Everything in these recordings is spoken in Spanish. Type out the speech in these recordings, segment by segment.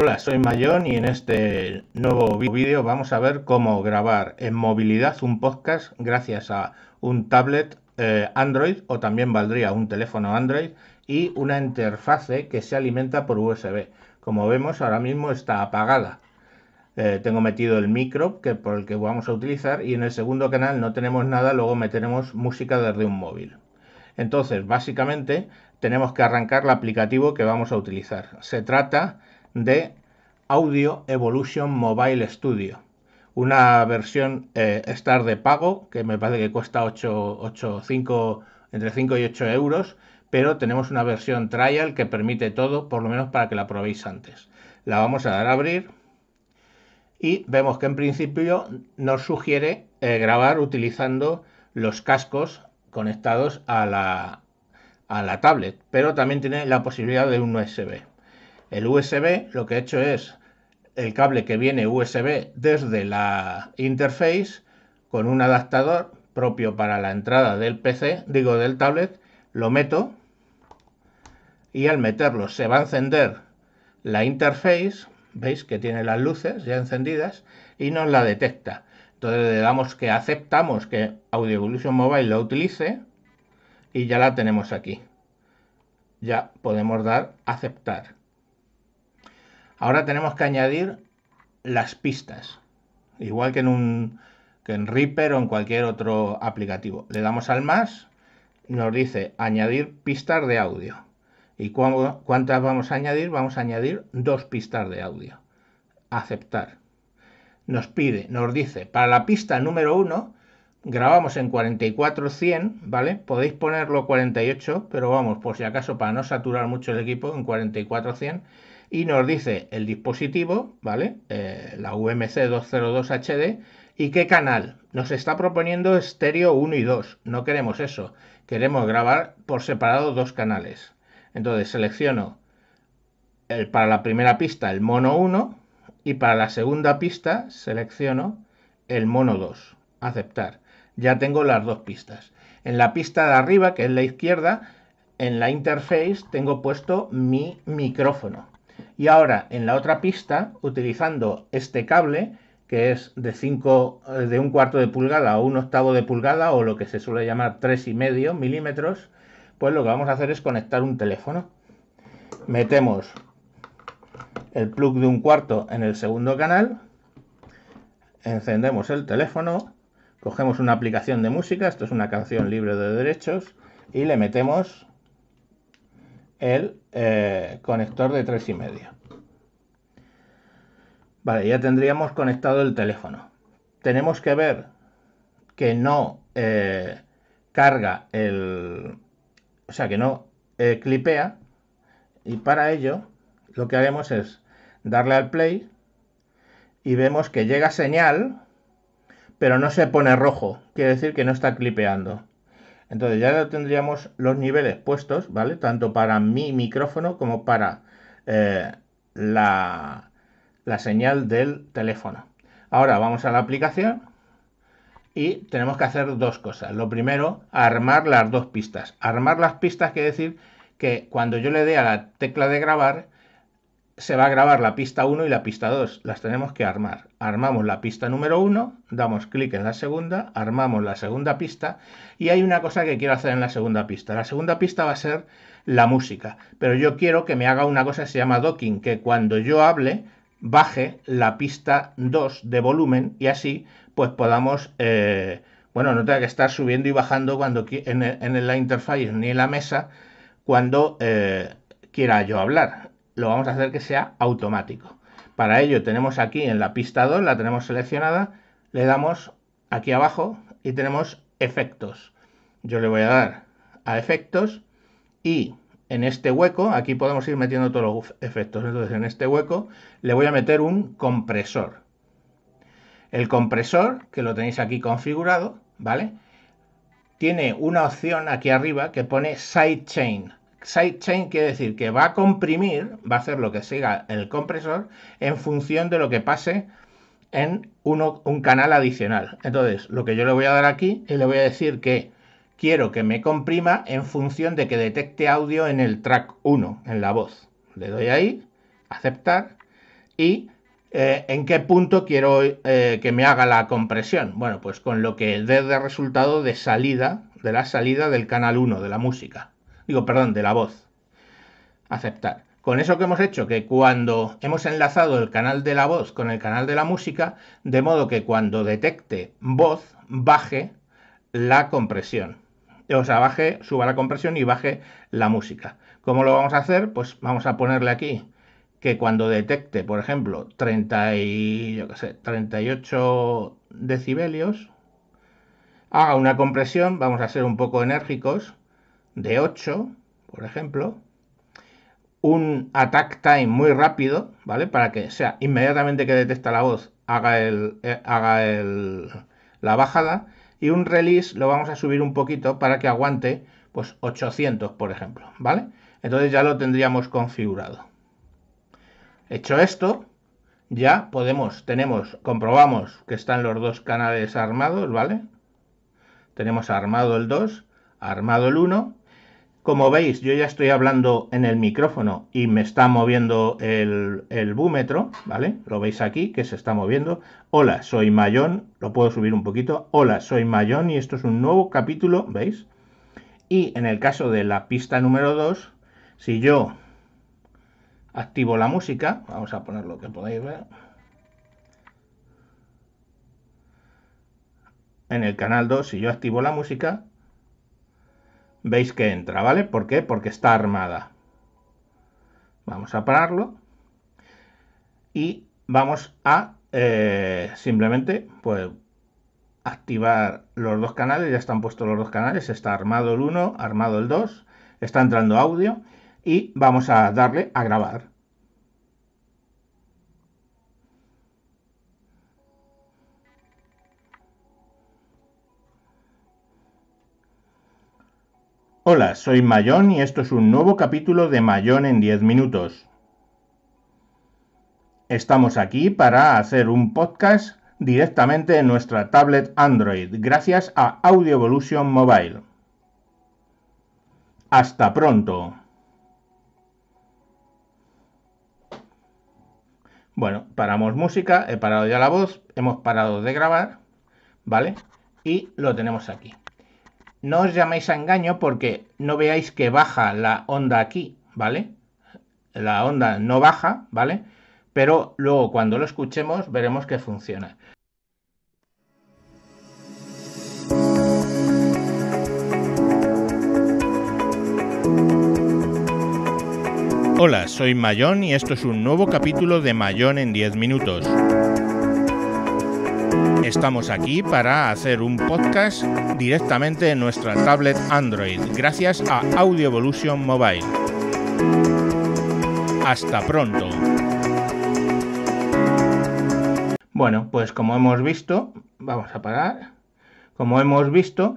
Hola, soy Mayón y en este nuevo vídeo vamos a ver cómo grabar en movilidad un podcast gracias a un tablet eh, Android o también valdría un teléfono Android y una interfase que se alimenta por USB. Como vemos ahora mismo está apagada. Eh, tengo metido el micro que, por el que vamos a utilizar y en el segundo canal no tenemos nada, luego meteremos música desde un móvil. Entonces, básicamente, tenemos que arrancar el aplicativo que vamos a utilizar. Se trata de Audio Evolution Mobile Studio. Una versión eh, Star de pago que me parece que cuesta 8, 8, 5, entre 5 y 8 euros, pero tenemos una versión trial que permite todo, por lo menos para que la probéis antes. La vamos a dar a abrir y vemos que en principio nos sugiere eh, grabar utilizando los cascos conectados a la, a la tablet, pero también tiene la posibilidad de un USB. El USB lo que he hecho es el cable que viene USB desde la interface con un adaptador propio para la entrada del PC, digo del tablet, lo meto y al meterlo se va a encender la interface, veis que tiene las luces ya encendidas y nos la detecta. Entonces le damos que aceptamos que Audio Evolution Mobile lo utilice y ya la tenemos aquí. Ya podemos dar aceptar. Ahora tenemos que añadir las pistas, igual que en, un, Reaper o en cualquier otro aplicativo. Le damos al más, nos dice añadir pistas de audio. ¿Y cuántas vamos a añadir? Vamos a añadir dos pistas de audio. Aceptar. Nos pide, nos dice, para la pista número uno, grabamos en 44 ¿vale? Podéis ponerlo 48, pero vamos, por si acaso, para no saturar mucho el equipo, en 44100 y nos dice el dispositivo, ¿vale? Eh, la UMC 202HD y qué canal. Nos está proponiendo estéreo 1 y 2. No queremos eso. Queremos grabar por separado dos canales. Entonces selecciono el, para la primera pista el mono 1 y para la segunda pista selecciono el mono 2. Aceptar. Ya tengo las dos pistas. En la pista de arriba, que es la izquierda, en la interface tengo puesto mi micrófono y ahora en la otra pista, utilizando este cable, que es de, 5, eh, de un cuarto de pulgada o un octavo de pulgada, o lo que se suele llamar y medio milímetros, pues lo que vamos a hacer es conectar un teléfono. Metemos el plug de un cuarto en el segundo canal, encendemos el teléfono, cogemos una aplicación de música, esto es una canción libre de derechos, y le metemos el eh, conector de 3,5. Vale, ya tendríamos conectado el teléfono. Tenemos que ver que no eh, carga el... O sea, que no eh, clipea. Y para ello lo que haremos es darle al play y vemos que llega señal, pero no se pone rojo. Quiere decir que no está clipeando. Entonces ya tendríamos los niveles puestos, ¿vale? Tanto para mi micrófono como para eh, la, la señal del teléfono. Ahora vamos a la aplicación y tenemos que hacer dos cosas. Lo primero, armar las dos pistas. Armar las pistas quiere decir que cuando yo le dé a la tecla de grabar, se va a grabar la pista 1 y la pista 2. Las tenemos que armar. Armamos la pista número 1, damos clic en la segunda, armamos la segunda pista y hay una cosa que quiero hacer en la segunda pista. La segunda pista va a ser la música, pero yo quiero que me haga una cosa que se llama docking, que cuando yo hable baje la pista 2 de volumen y así pues podamos... Eh, bueno, no tenga que estar subiendo y bajando cuando en, el, la interfaz ni en la mesa cuando eh, quiera yo hablar lo vamos a hacer que sea automático. Para ello tenemos aquí en la pista 2, la tenemos seleccionada, le damos aquí abajo y tenemos efectos. Yo le voy a dar a efectos y en este hueco, aquí podemos ir metiendo todos los efectos, entonces en este hueco le voy a meter un compresor. El compresor, que lo tenéis aquí configurado, ¿vale? Tiene una opción aquí arriba que pone sidechain sidechain quiere decir que va a comprimir, va a hacer lo que siga el compresor en función de lo que pase en un canal adicional. Entonces, lo que yo le voy a dar aquí y le voy a decir que quiero que me comprima en función de que detecte audio en el track 1, en la voz. Le doy ahí, aceptar y eh, en qué punto quiero eh, que me haga la compresión. Bueno, pues con lo que dé de resultado de salida, de la salida del canal 1 de la música digo, perdón, de la voz. Aceptar. Con eso que hemos hecho, que cuando hemos enlazado el canal de la voz con el canal de la música, de modo que cuando detecte voz, baje la compresión. O sea, baje, suba la compresión y baje la música. ¿Cómo lo vamos a hacer? Pues vamos a ponerle aquí que cuando detecte, por ejemplo, 38 decibelios, haga una compresión, vamos a ser un poco enérgicos, de 8, por ejemplo, un attack time muy rápido, ¿vale? Para que sea inmediatamente que detecta la voz, haga, el, eh, haga la bajada. Y un release lo vamos a subir un poquito para que aguante, pues 800, por ejemplo, ¿vale? Entonces ya lo tendríamos configurado. Hecho esto, ya podemos, tenemos, comprobamos que están los dos canales armados, ¿vale? Tenemos armado el 2, armado el 1 como veis, yo ya estoy hablando en el micrófono y me está moviendo el, el búmetro, ¿vale? Lo veis aquí, que se está moviendo. Hola, soy Mayón, lo puedo subir un poquito. Hola, soy Mayón y esto es un nuevo capítulo, ¿veis? Y en el caso de la pista número 2, si yo activo la música, vamos a poner lo que podéis ver. En el canal 2, si yo activo la música, veis que entra, ¿vale? ¿Por qué? Porque está armada. Vamos a pararlo y vamos a eh, simplemente pues activar los dos canales, ya están puestos los dos canales, está armado el 1, armado el 2, está entrando audio y vamos a darle a grabar. Hola, soy Mayón y esto es un nuevo capítulo de Mayón en 10 minutos. Estamos aquí para hacer un podcast directamente en nuestra tablet Android gracias a Audio Evolution Mobile. Hasta pronto. Bueno, paramos música, he parado ya la voz, hemos parado de grabar, ¿vale? Y lo tenemos aquí no os llaméis a engaño porque no veáis que baja la onda aquí, ¿vale? La onda no baja, ¿vale? Pero luego cuando lo escuchemos veremos que funciona. Hola, soy Mayón y esto es un nuevo capítulo de Mayón en 10 minutos. Estamos aquí para hacer un podcast directamente en nuestra tablet Android, gracias a Audio Evolution Mobile. Hasta pronto. Bueno, pues como hemos visto, vamos a parar. Como hemos visto,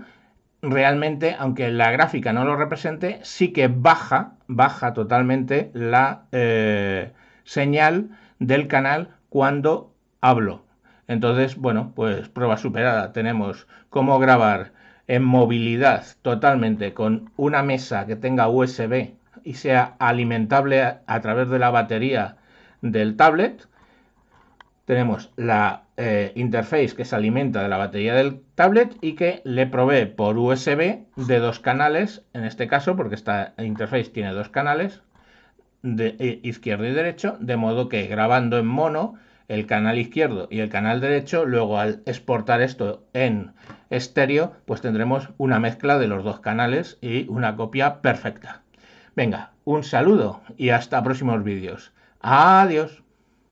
realmente, aunque la gráfica no lo represente, sí que baja, baja totalmente la eh, señal del canal cuando hablo. Entonces, bueno, pues prueba superada. Tenemos cómo grabar en movilidad totalmente con una mesa que tenga USB y sea alimentable a, través de la batería del tablet. Tenemos la eh, interface que se alimenta de la batería del tablet y que le provee por USB de dos canales, en este caso, porque esta interface tiene dos canales, de eh, izquierdo y derecho, de modo que grabando en mono el canal izquierdo y el canal derecho, luego al exportar esto en estéreo, pues tendremos una mezcla de los dos canales y una copia perfecta. Venga, un saludo y hasta próximos vídeos. Adiós.